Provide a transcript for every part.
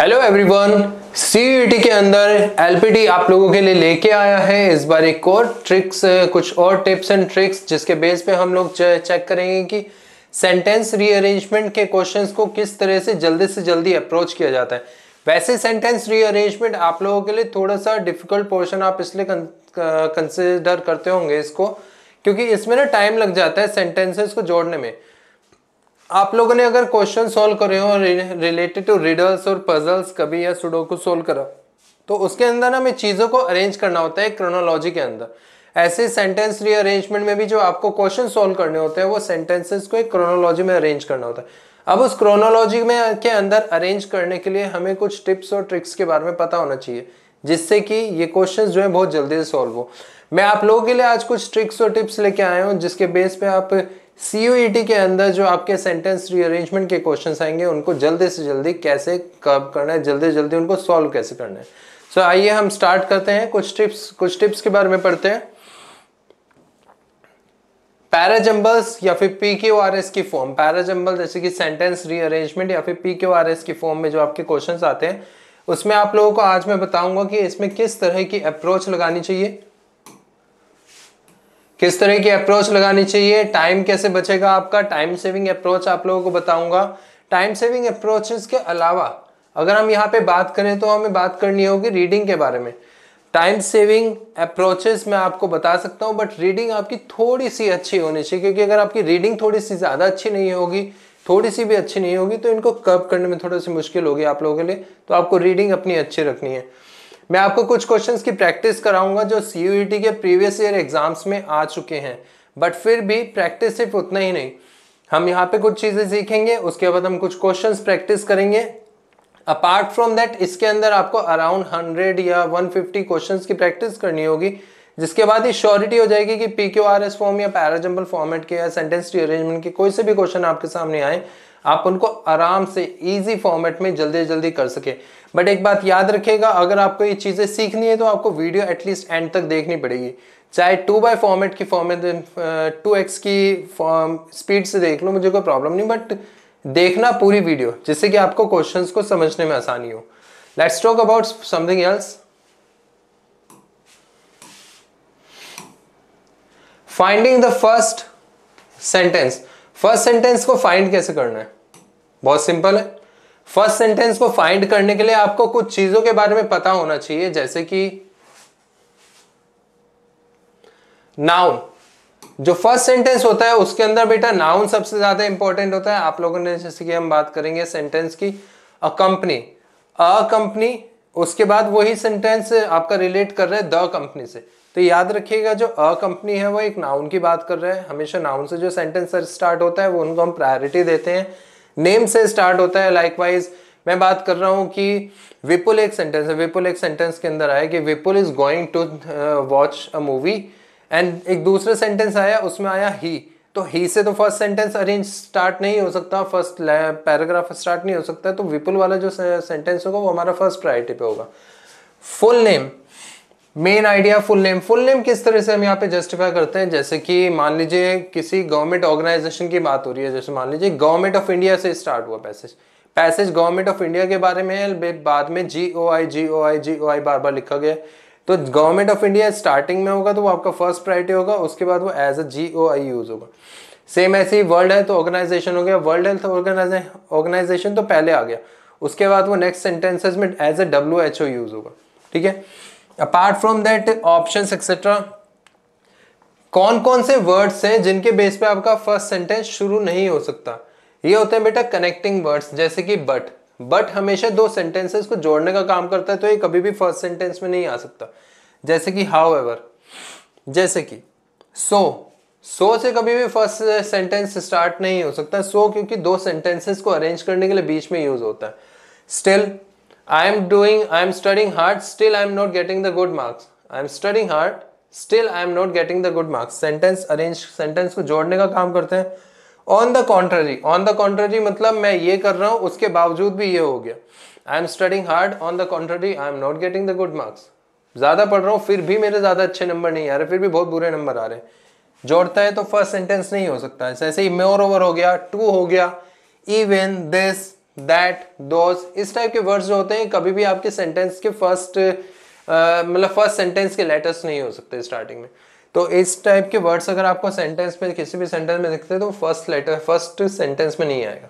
Hello everyone see के अंदर L आप लोगों के लिए लेके आया है इस बार एक और ट्रिक्स कुछ और टिप्स एंड ट्रिक्स जिसके बेस पे हम लोग चेक करेंगे कि सेंटेंस रीअरेंजमेंट के क्वेश्चंस को किस तरह से जल्दी से जल्दी अप्रोच किया जाता है वैसे सेंटेंस रीअरेंजमेंट आप लोगों के लिए थोड़ा सा डिफिकल्ट पोर्शन आप इसलिए कंसिडर करते होंगे इसको क्योंकि इसमें ना टाइम लग जाता है सेंटेंसेस को जोड़ने में आप लोगों ने अगर क्वेश्चन सोल्व करे हो रिलेटेड टू रिडल्स और पजल्स कभी या सुडो को सोल्व करा तो उसके अंदर ना हमें चीज़ों को अरेंज करना होता है क्रोनोलॉजी के अंदर ऐसे सेंटेंस रीअरेंजमेंट में भी जो आपको क्वेश्चन सोल्व करने होते हैं वो सेंटेंसेस को एक क्रोनोलॉजी में अरेंज करना होता है अब उस क्रोनोलॉजी में के अंदर अरेंज करने के लिए हमें कुछ टिप्स और ट्रिक्स के बारे में पता होना चाहिए जिससे कि ये क्वेश्चन जो है बहुत जल्दी से सॉल्व हो मैं आप लोगों के लिए आज कुछ ट्रिक्स और टिप्स लेके आया हूँ जिसके बेस पे आप सीयूईटी e के अंदर जो आपके सेंटेंस रीअरेंजमेंट के क्वेश्चन आएंगे उनको जल्दी से जल्दी कैसे कब करना है जल्दी जल्दी उनको सॉल्व कैसे करना है सो so, आइए हम स्टार्ट करते हैं कुछ टिप्स कुछ टिप्स के बारे में पढ़ते हैं पैराजम्बल्स या फिर पी क्यू आर एस की फॉर्म पैराजम्बल जैसे कि सेंटेंस रीअरेंजमेंट या फिर पी क्यू आर एस की फॉर्म में जो आपके क्वेश्चन आते हैं उसमें आप लोगों को आज मैं बताऊंगा कि इसमें किस तरह की अप्रोच लगानी चाहिए किस तरह की अप्रोच लगानी चाहिए टाइम कैसे बचेगा आपका टाइम सेविंग अप्रोच आप लोगों को बताऊंगा टाइम सेविंग अप्रोचेस के अलावा अगर हम यहाँ पे बात करें तो हमें बात करनी होगी रीडिंग के बारे में टाइम सेविंग अप्रोचेस मैं आपको बता सकता हूँ बट रीडिंग आपकी थोड़ी सी अच्छी होनी चाहिए क्योंकि अगर आपकी रीडिंग थोड़ी सी ज़्यादा अच्छी नहीं होगी थोड़ी सी भी अच्छी नहीं होगी तो इनको कर्व करने में थोड़ी सी मुश्किल होगी आप लोगों के लिए तो आपको रीडिंग अपनी अच्छी रखनी है मैं आपको कुछ क्वेश्चंस की प्रैक्टिस कराऊंगा जो सी e के प्रीवियस ईयर एग्जाम्स में आ चुके हैं बट फिर भी प्रैक्टिस सिर्फ उतना ही नहीं हम यहाँ पे कुछ चीज़ें सीखेंगे उसके बाद हम कुछ क्वेश्चंस प्रैक्टिस करेंगे अपार्ट फ्रॉम दैट इसके अंदर आपको अराउंड 100 या 150 क्वेश्चंस की प्रैक्टिस करनी होगी जिसके बाद ये श्योरिटी हो जाएगी कि P Q R S form या पैराजम्बल फॉर्मेट के या सेंटेंस टी अरेंजमेंट के कोई से भी क्वेश्चन आपके सामने आए आप उनको आराम से इजी फॉर्मेट में जल्दी जल्दी कर सके बट एक बात याद रखेगा अगर आपको ये चीज़ें सीखनी है तो आपको वीडियो एटलीस्ट एंड तक देखनी पड़ेगी चाहे टू बाय फॉर्मेट की फॉर्मेट टू एक्स की फॉर्म स्पीड से देख लो मुझे कोई प्रॉब्लम नहीं बट देखना पूरी वीडियो जिससे कि आपको क्वेश्चंस को समझने में आसानी हो let's talk about something else finding the first sentence first sentence को फाइंड कैसे करना है बहुत सिंपल है फर्स्ट सेंटेंस को फाइंड करने के लिए आपको कुछ चीजों के बारे में पता होना चाहिए जैसे कि नाउन जो फर्स्ट सेंटेंस होता है उसके अंदर बेटा नाउन सबसे ज्यादा इंपॉर्टेंट होता है आप लोगों ने जैसे कि हम बात करेंगे सेंटेंस की अ कंपनी अ कंपनी उसके बाद वही सेंटेंस आपका रिलेट कर रहे हैं द कंपनी से तो याद रखिएगा जो अ कंपनी है वो एक नाउन की बात कर रहा है हमेशा नाउन से जो सेंटेंस स्टार्ट होता है वो उनको हम प्रायोरिटी देते हैं नेम से स्टार्ट होता है लाइकवाइज मैं बात कर रहा हूँ कि विपुल एक सेंटेंस है विपुल एक सेंटेंस के अंदर आया कि Vipul is going to watch a movie and एक दूसरे सेंटेंस आया उसमें आया ही तो ही से तो फर्स्ट सेंटेंस अरेंज स्टार्ट नहीं हो सकता फर्स्ट पैराग्राफ स्टार्ट नहीं हो सकता तो विपुल वाला जो सेंटेंस होगा वो हमारा फर्स्ट प्रायोरिटी पे होगा full name main idea full name full name किस तरह से हम यहाँ पे जस्टिफाई करते हैं जैसे कि मान लीजिए किसी गवर्नमेंट ऑर्गेनाइजेशन की बात हो रही है जैसे मान लीजिए गवर्नमेंट ऑफ इंडिया से स्टार्ट हुआ passage passage government of India के बारे में बाद में जी ओ आई जी ओ आई जी ओ आई बार बार लिखा गया तो गवर्नमेंट ऑफ इंडिया स्टार्टिंग में होगा तो वो आपका फर्स्ट प्रायोरिटी होगा उसके बाद वो as a G O I use होगा सेम ऐसे ही वर्ल्ड हेल्थ ऑर्गेनाइजेशन हो गया वर्ल्ड हेल्थ ऑर्गेनाइजेशन तो पहले आ गया उसके बाद वो नेक्स्ट सेंटेंसेज में as a W H O use होगा ठीक है apart from that option etcetera कौन कौन से वर्ड्स हैं जिनके बेस पे आपका फर्स्ट सेंटेंस शुरू नहीं हो सकता ये होते हैं बेटा कनेक्टिंग वर्ड्स जैसे कि बट बट हमेशा दो सेंटेंसेस को जोड़ने का काम करता है तो ये कभी भी फर्स्ट सेंटेंस में नहीं आ सकता जैसे कि हाउ एवर जैसे कि सो सो से कभी भी फर्स्ट सेंटेंस स्टार्ट नहीं हो सकता सो so, क्योंकि दो सेंटेंसेस को अरेंज करने के लिए बीच में यूज होता है still I am doing I am studying hard still I am not getting the good marks I am studying hard still I am not getting the good marks sentence arrange sentence को जोड़ने का काम करते हैं on the contrary on the contrary मतलब मैं ये कर रहा हूँ उसके बावजूद भी ये हो गया I am studying hard on the contrary I am not getting the good marks ज़्यादा पढ़ रहा हूँ फिर भी मेरे ज़्यादा अच्छे नंबर नहीं आ रहे फिर भी बहुत बुरे नंबर आ रहे हैं जोड़ता है तो फर्स्ट सेंटेंस नहीं हो सकता है ऐसे ही मोर ओवर हो गया टू हो गया इवन दिस दैट दोज इस टाइप के वर्ड्स जो होते हैं कभी भी आपके सेंटेंस के फर्स्ट मतलब फर्स्ट सेंटेंस के लेटर्स नहीं हो सकते स्टार्टिंग में तो इस टाइप के वर्ड्स अगर आपको सेंटेंस में किसी भी सेंटेंस में दिखते हैं तो फर्स्ट लेटर फर्स्ट सेंटेंस में नहीं आएगा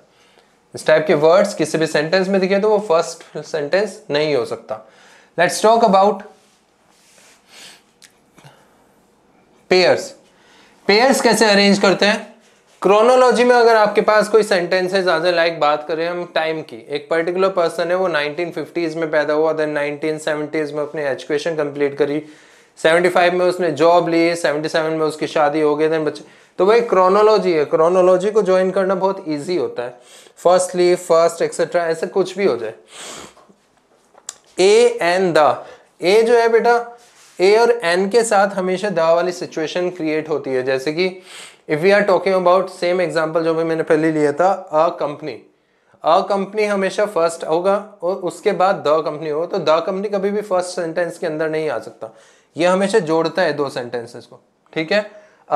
इस टाइप के वर्ड्स किसी भी सेंटेंस में दिखे तो वो फर्स्ट सेंटेंस नहीं हो सकता let's talk about pairs pairs कैसे अरेंज करते हैं क्रोनोलॉजी में अगर आपके पास कोई सेंटेंसेज आज लाइक बात करें हम टाइम की एक पर्टिकुलर पर्सन है वो 1950s में पैदा हुआ देन 1970s में अपनी एजुकेशन कंप्लीट करी 75 में उसने जॉब ली 77 में उसकी शादी हो गई देन बच्चे तो वही क्रोनोलॉजी है क्रोनोलॉजी को ज्वाइन करना बहुत ईजी होता है फर्स्टली फर्स्ट एक्सेट्रा ऐसा कुछ भी हो जाए ए एंड द ए जो है बेटा ए और एन के साथ हमेशा द वाली सिचुएशन क्रिएट होती है जैसे कि if we are talking about same example जो भी मैंने पहले लिया था अ कंपनी अ कंपनी हमेशा फर्स्ट होगा और उसके बाद द कंपनी होगा तो द कंपनी कभी भी फर्स्ट सेंटेंस के अंदर नहीं आ सकता ये हमेशा जोड़ता है दो सेंटेंसेस को ठीक है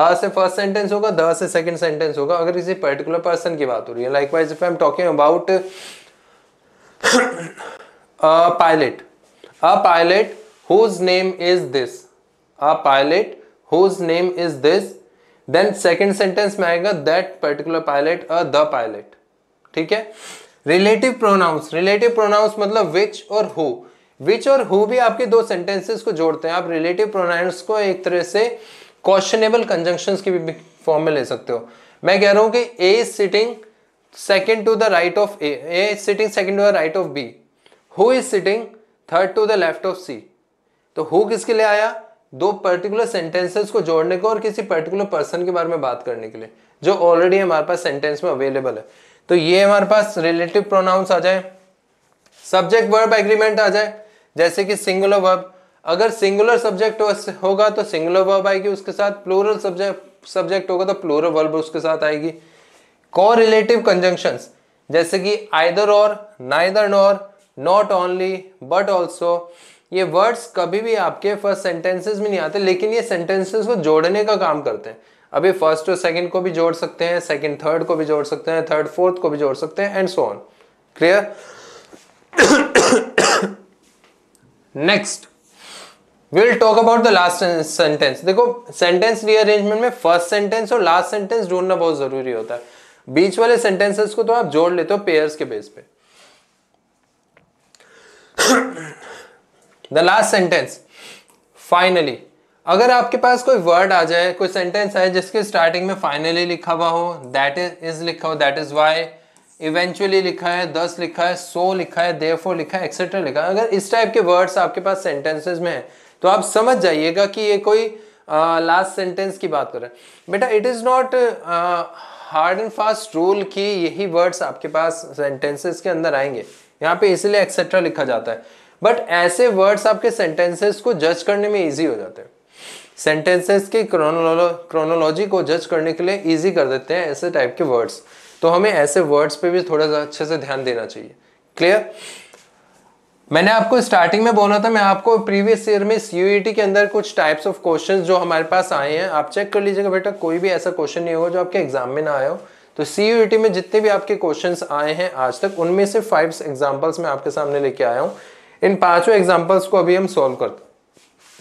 अ से फर्स्ट सेंटेंस होगा द से सेकंड सेंटेंस होगा अगर किसी पर्टिकुलर पर्सन की बात हो रही है likewise if I am talking about pilot a pilot whose name is this a pilot whose name is this then second sentence में आएगा that particular pilot a the pilot ठीक है relative pronouns relative pronouns मतलब विच और who which और who भी आपके दो सेंटेंसेस को जोड़ते हैं आप रिलेटिव प्रोनाउंस को एक तरह से क्वेश्चनेबल कंजंक्शंस की भी फॉर्म में ले सकते हो मैं कह रहा हूं कि A is sitting second to the right of A A sitting second to the right of B who is sitting third to the left of C तो हु किसके लिए आया दो पर्टिकुलर सेंटेंसेस को जोड़ने को और किसी पर्टिकुलर पर्सन के बारे में बात करने के लिए जो ऑलरेडी हमारे पास सेंटेंस में अवेलेबल है तो ये हमारे पास रिलेटिव प्रोनाउंस आ जाए सब्जेक्ट वर्ब एग्रीमेंट आ जाए जैसे कि सिंगुलर वर्ब अगर सिंगुलर सब्जेक्ट होगा तो सिंगुलर वर्ब आएगी उसके साथ प्लोरल सब्जेक्ट सब्जेक्ट होगा तो प्लोरल वर्ब उसके साथ आएगी को रिलेटिव कंजंक्शन जैसे कि आइदर और neither nor not only but also ये वर्ड्स कभी भी आपके फर्स्ट सेंटेंसेस में नहीं आते लेकिन ये सेंटेंसेस को जोड़ने का काम करते हैं अभी फर्स्ट और सेकंड को भी जोड़ सकते हैं सेकंड थर्ड को भी जोड़ सकते हैं थर्ड फोर्थ को भी जोड़ सकते हैं and so on clear next will talk about the last sentence देखो सेंटेंस रीअरेंजमेंट में फर्स्ट सेंटेंस और लास्ट सेंटेंस ढूंढना बहुत जरूरी होता है बीच वाले सेंटेंसेस को तो आप जोड़ लेते हो पेयर्स के बेस पे द लास्ट सेंटेंस फाइनली अगर आपके पास कोई वर्ड आ जाए कोई सेंटेंस आए जिसके स्टार्टिंग में फाइनली लिखा हुआ हो दैट इज इज लिखा हो दैट इज वाई इवेंचुअली लिखा है दस लिखा है सो लिखा है देर लिखा है एक्सेट्रा लिखा है अगर इस टाइप के वर्ड्स आपके पास सेंटेंसेज में है तो आप समझ जाइएगा कि ये कोई लास्ट uh, सेंटेंस की बात कर रहे हैं बेटा it is not hard and fast rule की यही वर्ड्स आपके पास सेंटेंसेस के अंदर आएंगे यहाँ पे इसलिए एक्सेट्रा लिखा जाता है बट ऐसे वर्ड्स आपके सेंटेंसेस को जज करने में इजी हो जाते हैं सेंटेंसेस की क्रोनोलॉजी को जज करने के लिए इजी कर देते हैं ऐसे टाइप के वर्ड्स तो हमें ऐसे वर्ड्स पे भी थोड़ा सा अच्छे से ध्यान देना चाहिए क्लियर मैंने आपको स्टार्टिंग में बोला था मैं आपको प्रीवियस ईयर में सीयूईटी e के अंदर कुछ टाइप्स ऑफ क्वेश्चंस जो हमारे पास आए हैं आप चेक कर लीजिएगा बेटा कोई भी ऐसा क्वेश्चन नहीं होगा जो आपके एग्जाम में ना आया हो तो सीयूईटी e में जितने भी आपके क्वेश्चंस आए हैं आज तक उनमें से फाइव एग्जाम्पल्स मैं आपके सामने लेके आया हूँ इन पांचों एग्जाम्पल्स को अभी हम सॉल्व करते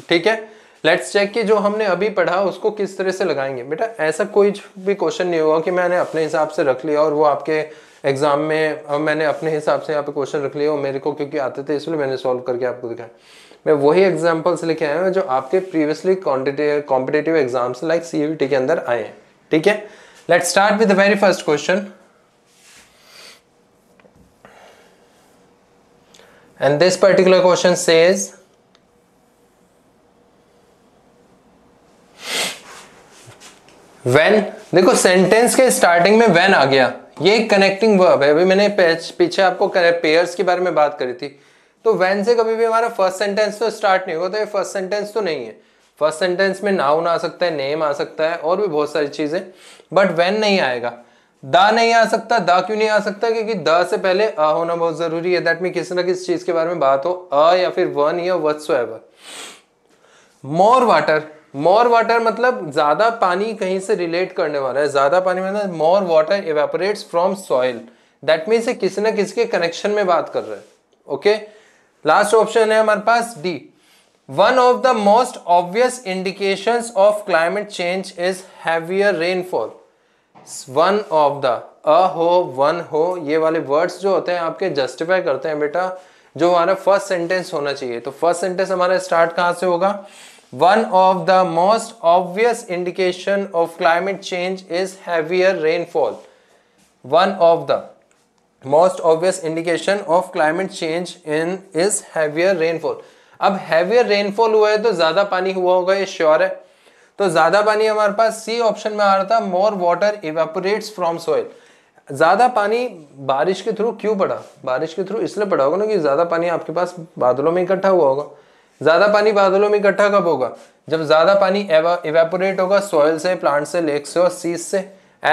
ठीक है लेट्स चेक कि जो हमने अभी पढ़ा उसको किस तरह से लगाएंगे बेटा ऐसा कोई भी क्वेश्चन नहीं होगा कि मैंने अपने हिसाब से रख लिया और वो आपके एग्जाम में और मैंने अपने हिसाब से यहाँ पे क्वेश्चन रख लिया और मेरे को क्योंकि आते थे इसलिए मैंने सॉल्व करके आपको दिखाया मैं वही एग्जाम्पल्स लिखे आया हूँ जो आपके previously competitive exams like C के अंदर आए हैं ठीक है let's start with the very first question and this particular question says when देखो सेंटेंस के स्टार्टिंग में वेन आ गया ये कनेक्टिंग वर्ब है अभी मैंने पीछे आपको पेयर्स के बारे में बात करी थी तो वेन से कभी भी हमारा फर्स्ट सेंटेंस तो स्टार्ट नहीं होगा तो ये फर्स्ट सेंटेंस तो नहीं है फर्स्ट सेंटेंस में नाउन आ सकता है नेम आ सकता है और भी बहुत सारी चीज़ें बट वेन नहीं आएगा दा नहीं आ सकता द क्यों नहीं आ सकता क्योंकि द से पहले अ होना बहुत जरूरी है दैट मीन किसी ना किसी चीज के बारे में बात हो अ या फिर वन या what more water more water मतलब ज्यादा पानी कहीं से रिलेट करने वाला है ज्यादा पानी मतलब more water evaporates from soil that means किसी ना किसी के कनेक्शन में बात कर रहे हैं ओके लास्ट ऑप्शन है हमारे पास D one of the most obvious indication of climate change is heavier rainfall one of the a हो वन हो ये वाले वर्ड्स जो होते हैं आपके जस्टिफाई करते हैं बेटा जो हमारा फर्स्ट सेंटेंस होना चाहिए तो फर्स्ट सेंटेंस हमारा स्टार्ट कहाँ से होगा one of the most obvious indication of climate change is heavier rainfall one of the most obvious indication of climate change in is heavier rainfall अब हैवियर रेनफॉल हुआ है तो ज़्यादा पानी हुआ होगा ये श्योर है तो ज़्यादा पानी हमारे पास सी ऑप्शन में आ रहा था more water evaporates from soil ज़्यादा पानी बारिश के थ्रू क्यों पड़ा बारिश के थ्रू इसलिए पड़ा होगा ना कि ज़्यादा पानी आपके पास बादलों में इकट्ठा हुआ होगा ज़्यादा पानी बादलों में इकट्ठा कब होगा जब ज़्यादा पानी इवेपोरेट होगा सॉइल से प्लांट से लेक से और सीज से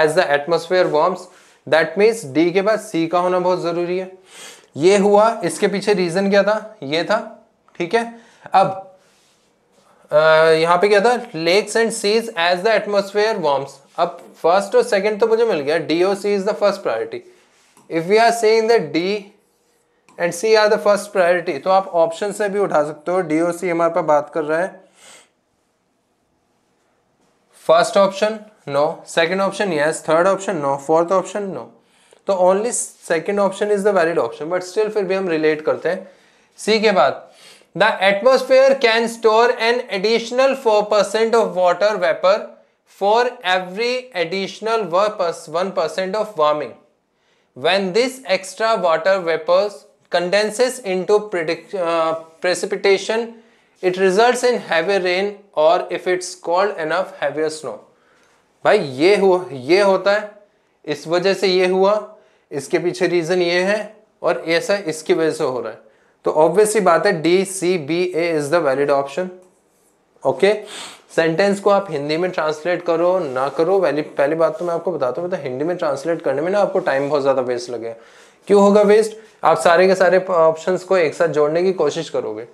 as the atmosphere warms that means D के बाद सी का होना बहुत ज़रूरी है ये हुआ इसके पीछे रीज़न क्या था ये था ठीक है अब यहाँ पे क्या था lakes and seas as the atmosphere warms अब फर्स्ट और सेकेंड तो मुझे मिल गया D O C is the first priority if you are saying the D and C are the first priority तो आप ऑप्शन से भी उठा सकते हो डी ओ सी हमारे पास बात कर रहा है first option no second option yes third option no fourth option no तो only second option is the valid option but still फिर भी हम रिलेट करते हैं सी के बाद The atmosphere can store an additional 4% of water vapor for every additional 1% of warming. When this extra water vapor condenses into uh, precipitation, it results in heavy rain or if it's cold enough, heavier snow. भाई ये हुआ ये होता है इस वजह से ये हुआ इसके पीछे रीज़न ये है और ऐसा इसकी वजह से हो रहा है तो ऑब्वियसली बात है D C B A is the valid option okay sentence को आप हिंदी में ट्रांसलेट करो ना करो वैली पहली बात तो मैं आपको बताता हूँ तो हिंदी में ट्रांसलेट करने में ना आपको टाइम बहुत ज़्यादा वेस्ट लगेगा क्यों होगा वेस्ट आप सारे के सारे ऑप्शन को एक साथ जोड़ने की कोशिश करोगे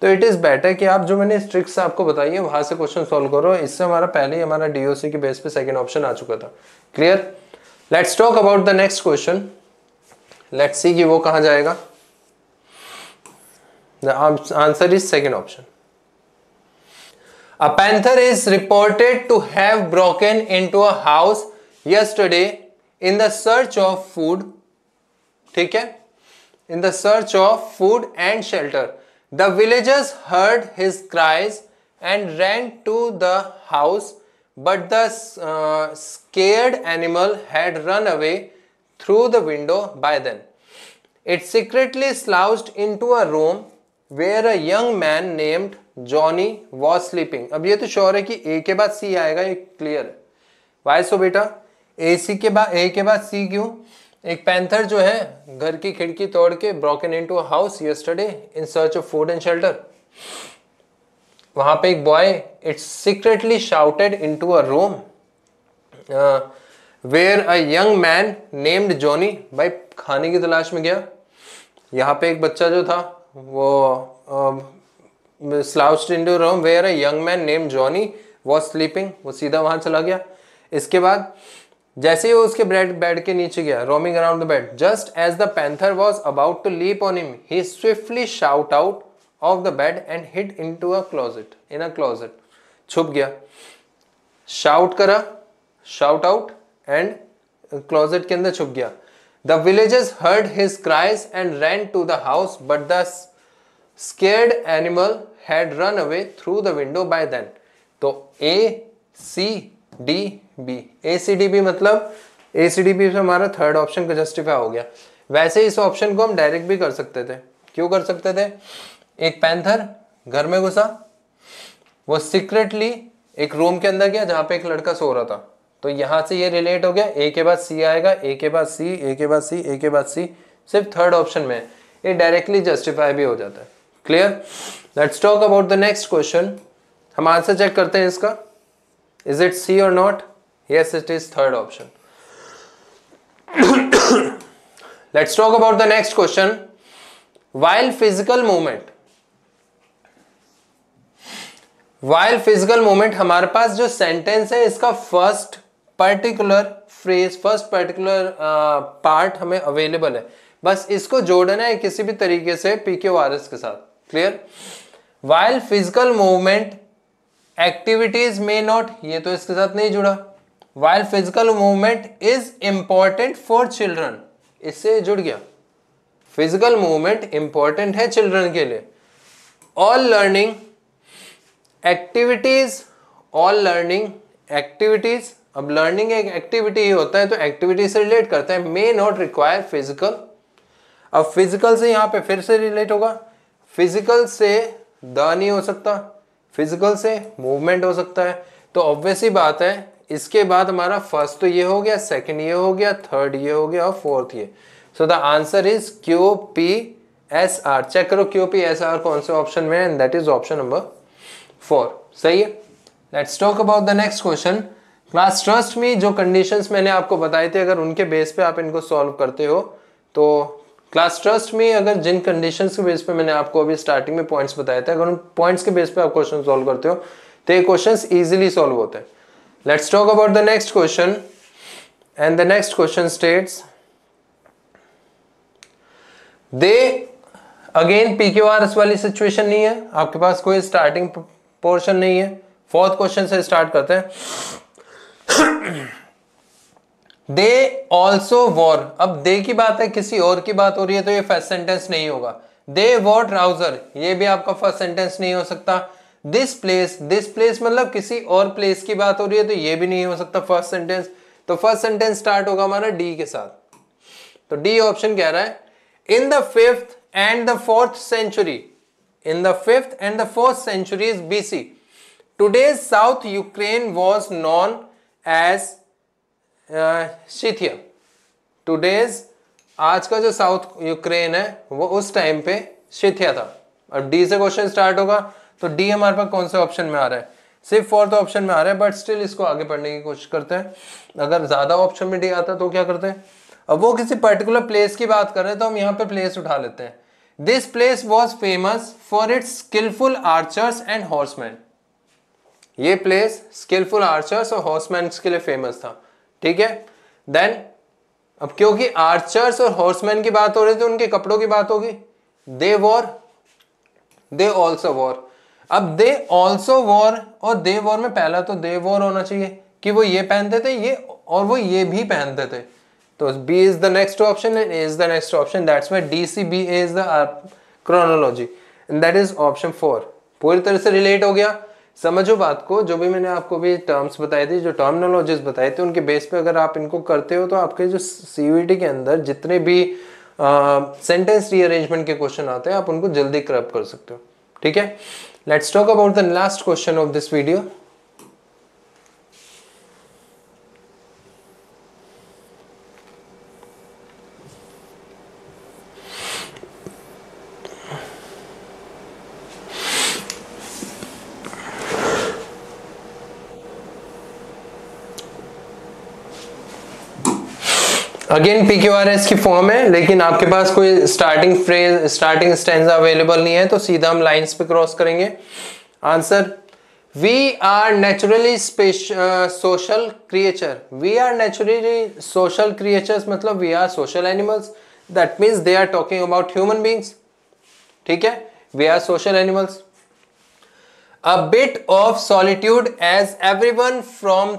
तो इट इज़ बेटर कि आप जो मैंने स्ट्रिक्स आपको बताई है वहाँ से क्वेश्चन सॉल्व करो इससे हमारा पहले ही हमारा डी के बेस पे सेकेंड ऑप्शन आ चुका था clear let's talk about the next question let's see कि वो कहाँ जाएगा The answer is second option. A panther is reported to have broken into a house yesterday in the search of food. ठीक है? In the search of food and shelter. The villagers heard his cries and ran to the house, but the uh, scared animal had run away through the window by then. It secretly slouched into a room where a young man named Johnny was sleeping अब ये तो sure है कि ए के बाद सी आएगा ये clear है वाई सो बेटा ए सी के बाद ए के बाद सी क्यों एक पैंथर जो है घर की खिड़की तोड़ के broken into house yesterday in search of food and shelter वहां पे एक boy its secretly shouted into a room where a young man named Johnny भाई खाने की तलाश में गया यहाँ पे एक बच्चा जो था वो slouched into where a young man name Johnny was sleeping वो सीधा वहाँ चला गया इसके बाद जैसे ही वो उसके बेड बेड के नीचे गया roaming around the bed just as the panther was about to leap on him he swiftly shout out of the bed and hit into a closet in a closet छुप गया shout करा shout out and closet के अंदर छुप गया The villagers heard his cries and ran to the house, but the scared animal had run away through the window by then. तो A C D B A C D B मतलब A C D B से हमारा third option का justify हो गया वैसे इस option को हम डायरेक्ट भी कर सकते थे क्यों कर सकते थे एक पैंथर घर में घुसा वो सीक्रेटली एक रूम के अंदर गया जहाँ पे एक लड़का सो रहा था तो यहां से ये रिलेट हो गया ए के बाद सी आएगा ए के बाद सी ए के बाद सी ए के बाद सी सिर्फ थर्ड ऑप्शन में ये डायरेक्टली जस्टिफाई भी हो जाता है clear let's talk about the next question हम आंसर चेक करते हैं इसका is it C or not yes it is third option let's talk about the next question while physical movement while physical movement हमारे पास जो sentence है इसका first particular phrase first particular part हमें available है बस इसको जोड़ना है किसी भी तरीके से पी के के साथ clear while physical movement activities may not ये तो इसके साथ नहीं जुड़ा while physical movement is important for children इससे जुड़ गया फिजिकल मूवमेंट इंपॉर्टेंट है चिल्ड्रन के लिए all learning activities all learning activities अब लर्निंग एक एक्टिविटी ही होता है तो एक्टिविटी से रिलेट करता है मे नॉट रिक्वायर फिजिकल अब फिजिकल से यहाँ पे फिर से रिलेट होगा फिजिकल से द नहीं हो सकता फिजिकल से मूवमेंट हो सकता है तो ऑब्वियस ही बात है इसके बाद हमारा फर्स्ट तो ये हो गया सेकंड ये हो गया थर्ड ये हो गया और फोर्थ ये so the answer is Q P S R check करो क्यू पी एस आर कौन से ऑप्शन में and that is option number four सही है let's talk about the next question class trust में जो कंडीशंस मैंने आपको बताए थे अगर उनके बेस पे आप इनको सॉल्व करते हो तो क्लास ट्रस्ट में अगर जिन कंडीशंस के बेस पे मैंने आपको अभी स्टार्टिंग में पॉइंट्स बताए थे अगर उन पॉइंट्स के बेस पे आप क्वेश्चन सॉल्व करते हो तो ये क्वेश्चन ईजिली सॉल्व होते हैं let's talk about the next question and the next question states they again P Q R S वाली सिचुएशन नहीं है आपके पास कोई स्टार्टिंग पोर्शन नहीं है फोर्थ क्वेश्चन से स्टार्ट करते हैं दे ऑल्सो वॉर अब दे की बात है किसी और की बात हो रही है तो ये फर्स्ट सेंटेंस नहीं होगा दे वॉर ट्राउजर ये भी आपका फर्स्ट सेंटेंस नहीं हो सकता दिस प्लेस दिस प्लेस मतलब किसी और प्लेस की बात हो रही है तो ये भी नहीं हो सकता फर्स्ट सेंटेंस तो फर्स्ट सेंटेंस स्टार्ट होगा हमारा डी के साथ तो डी ऑप्शन कह रहा है in the fifth and the fourth century in the fifth and the fourth B BC today south Ukraine was known as Scythia today's आज का जो साउथ यूक्रेन है वो उस टाइम पे शिथिया था और डी से क्वेश्चन स्टार्ट होगा तो डी हमारे पास कौन से ऑप्शन में आ रहा है सिर्फ फोर्थ ऑप्शन में आ रहा है बट स्टिल इसको आगे पढ़ने की कोशिश करते हैं अगर ज़्यादा ऑप्शन में डी आता तो क्या करते हैं अब वो किसी पर्टिकुलर प्लेस की बात कर रहे हैं तो हम यहाँ पे प्लेस उठा लेते हैं this place was famous for its skillful archers and horseman ये प्लेस स्किलफुल आर्चर्स और हॉर्समैन के लिए फेमस था ठीक है देन अब क्योंकि आर्चर्स और हॉर्समैन की बात हो रही थी उनके कपड़ों की बात होगी they wore they also wore अब दे ऑल्सो वॉर और दे वॉर में पहला तो दे वॉर होना चाहिए कि वो ये पहनते थे ये और वो ये भी पहनते थे तो B is the next option and A is the next option that's why D C B A is the chronology and that is option four पूरी तरह से रिलेट हो गया समझो बात को जो भी मैंने आपको भी टर्म्स बताए थे जो टर्मिनोलॉजीज बताए थे उनके बेस पे अगर आप इनको करते हो तो आपके जो सी e के अंदर जितने भी सेंटेंस रीअरेंजमेंट के क्वेश्चन आते हैं आप उनको जल्दी क्रप कर सकते हो ठीक है let's talk about the last question of this video again P Q R S की फॉर्म है लेकिन आपके पास कोई starting phrase starting stanza available नहीं है तो सीधा हम लाइंस पे क्रॉस करेंगे answer we are naturally social creature we are naturally social creatures मतलब we are social animals that means they are talking about human beings ठीक है we are social animals a bit of solitude as everyone from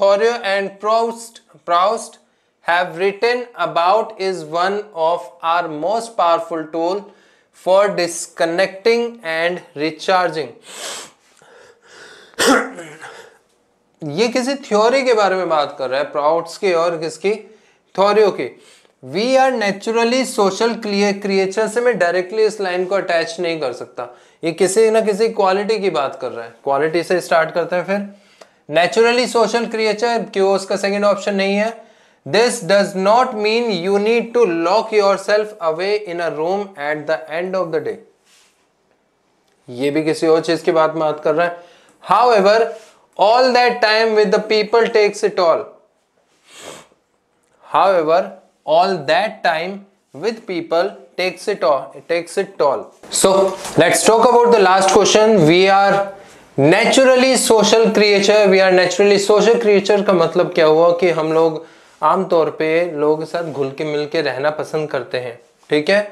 Thoreau and Proust Proust have written about is one of our most powerful tool for disconnecting and recharging. ये किसी theory के बारे में बात कर रहा है प्राउड्स की और किसकी थ्योरियों की we are naturally social creature से मैं डायरेक्टली इस लाइन को अटैच नहीं कर सकता ये किसी ना किसी क्वालिटी की बात कर रहा है क्वालिटी से स्टार्ट करते हैं फिर नेचुरली सोशल क्रिएचर क्यों उसका सेकेंड ऑप्शन नहीं है This does not mean you need to lock yourself away in a room at the end of the day. ये भी किसी और चीज की बात में बात कर रहा है however all that time with the people takes it all however all with people takes it all it takes it all so let's talk about the last question we are naturally social creature we are naturally social creature का मतलब क्या हुआ कि हम लोग आमतौर पे लोग साथ घुल के मिल के रहना पसंद करते हैं ठीक है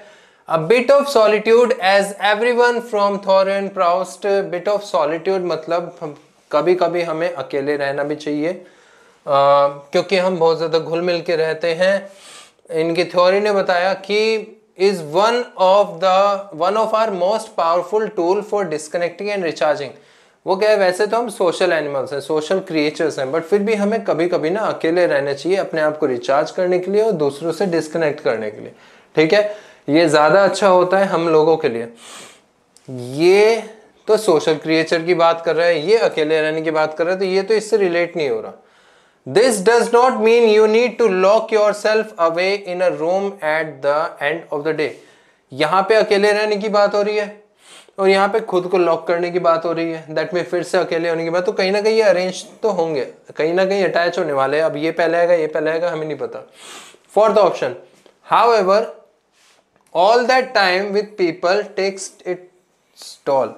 a bit of solitude as everyone from Thoreau and Proust bit of solitude मतलब कभी कभी हमें अकेले रहना भी चाहिए आ, क्योंकि हम बहुत ज़्यादा घुल मिल के रहते हैं इनकी थ्योरी ने बताया कि is one of the one of our most powerful tool for disconnecting and recharging वो क्या है वैसे तो हम सोशल एनिमल्स हैं सोशल क्रिएचर्स हैं बट फिर भी हमें कभी कभी ना अकेले रहना चाहिए अपने आप को रिचार्ज करने के लिए और दूसरों से डिस्कनेक्ट करने के लिए ठीक है ये ज़्यादा अच्छा होता है हम लोगों के लिए ये तो सोशल क्रिएचर की बात कर रहा है ये अकेले रहने की बात कर रहा है तो ये तो इससे रिलेट नहीं हो रहा this does not mean you need to lock yourself away in a room at the end of the day यहाँ पे अकेले रहने की बात हो रही है और यहाँ पे खुद को लॉक करने की बात हो रही है दैट में फिर से अकेले होने की बात तो कहीं ना कहीं ये अरेंज तो होंगे कहीं ना कहीं अटैच होने वाले अब ये पहले आएगा ये पहले आएगा हमें नहीं पता fourth option however all that time with people takes its toll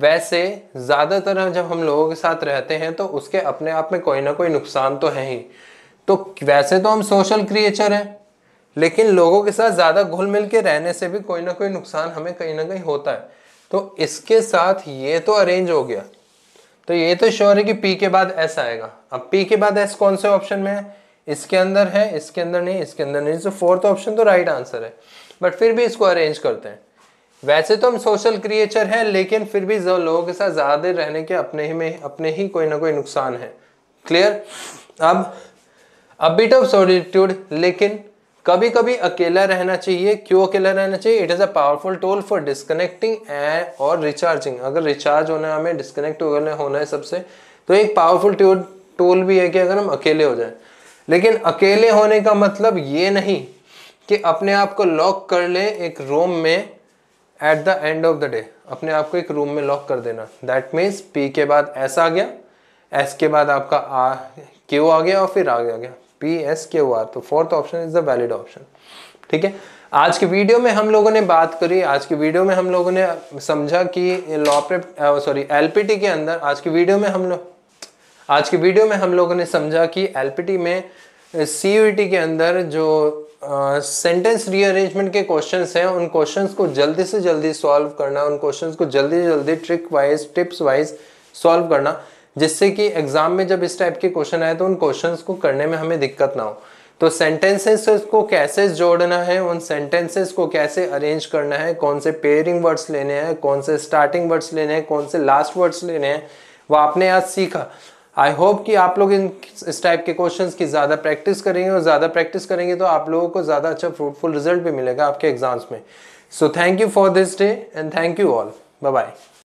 वैसे ज़्यादातर जब हम लोगों के साथ रहते हैं तो उसके अपने आप में कोई ना कोई नुकसान तो है ही तो वैसे तो हम सोशल क्रिएचर हैं लेकिन लोगों के साथ ज़्यादा घुल मिल के रहने से भी कोई ना कोई नुकसान हमें कहीं ना कहीं होता है तो इसके साथ ये तो अरेंज हो गया तो ये तो श्योर है कि पी के बाद एस आएगा अब पी के बाद एस कौन से ऑप्शन में है इसके अंदर है इसके अंदर नहीं इसके अंदर नहीं तो फोर्थ ऑप्शन तो राइट आंसर है बट फिर भी इसको अरेंज करते हैं वैसे तो हम सोशल क्रिएचर हैं लेकिन फिर भी लोगों के साथ ज़्यादा देर रहने के अपने ही में अपने ही कोई ना कोई नुकसान है क्लियर अब अब बिट ऑफ सॉलिट्यूड लेकिन कभी कभी अकेला रहना चाहिए क्यों अकेला रहना चाहिए it is a powerful tool for disconnecting and और रिचार्जिंग अगर रिचार्ज होना है हमें डिस्कनेक्ट होना है सबसे तो एक पावरफुल टूल टूल भी है कि अगर हम अकेले हो जाए लेकिन अकेले होने का मतलब ये नहीं कि अपने आप को लॉक कर ले एक रूम में at the end of the day अपने आप को एक रूम में लॉक कर देना दैट मीन्स पी के बाद एस आ गया एस के बाद आपका आ क्यू आ गया और फिर आ गया P S K O R तो fourth option is the valid option ठीक है आज की वीडियो में हम लोगों ने बात करी आज की वीडियो में हम लोगों ने समझा कि लॉ प्रेप सॉरी एलपीटी के अंदर आज की वीडियो में हम लोग आज की वीडियो में हम लोगों ने समझा कि एलपीटी में सी uh, e के अंदर जो सेंटेंस uh, रीअरेंजमेंट के क्वेश्चंस हैं उन क्वेश्चंस को जल्दी से जल्दी सॉल्व करना उन क्वेश्चंस को जल्दी से जल्दी trick wise tips wise solve करना जिससे कि एग्जाम में जब इस टाइप के क्वेश्चन आए तो उन क्वेश्चन को करने में हमें दिक्कत ना हो तो सेंटेंसेस को कैसे जोड़ना है उन सेंटेंसेस को कैसे अरेंज करना है कौन से पेयरिंग वर्ड्स लेने हैं कौन से स्टार्टिंग वर्ड्स लेने हैं कौन से लास्ट वर्ड्स लेने हैं वो आपने आज सीखा आई होप कि आप लोग इन इस टाइप के क्वेश्चंस की ज़्यादा प्रैक्टिस करेंगे और ज़्यादा प्रैक्टिस करेंगे तो आप लोगों को ज़्यादा अच्छा फ्रूटफुल रिजल्ट भी मिलेगा आपके एग्जाम्स में so thank you for this day and thank you all bye bye